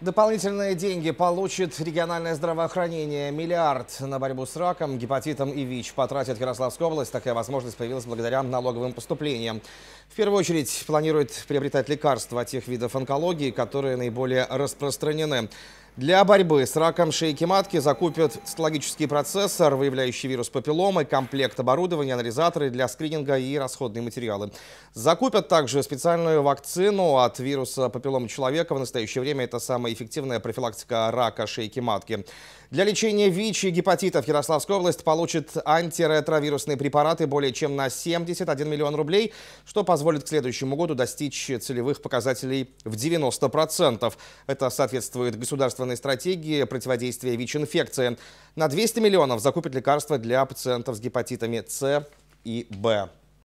Дополнительные деньги получит региональное здравоохранение. Миллиард на борьбу с раком, гепатитом и ВИЧ потратит Ярославская область. Такая возможность появилась благодаря налоговым поступлениям. В первую очередь планирует приобретать лекарства тех видов онкологии, которые наиболее распространены. Для борьбы с раком шейки матки закупят цитологический процессор, выявляющий вирус папилломы, комплект оборудования, анализаторы для скрининга и расходные материалы. Закупят также специальную вакцину от вируса папилломы человека. В настоящее время это самая эффективная профилактика рака шейки матки. Для лечения ВИЧ и гепатитов Ярославская область получит антиретровирусные препараты более чем на 71 миллион рублей, что позволит к следующему году достичь целевых показателей в 90%. Это соответствует государственному разработанной стратегии противодействия ВИЧ-инфекции. На 200 миллионов закупят лекарства для пациентов с гепатитами С и Б.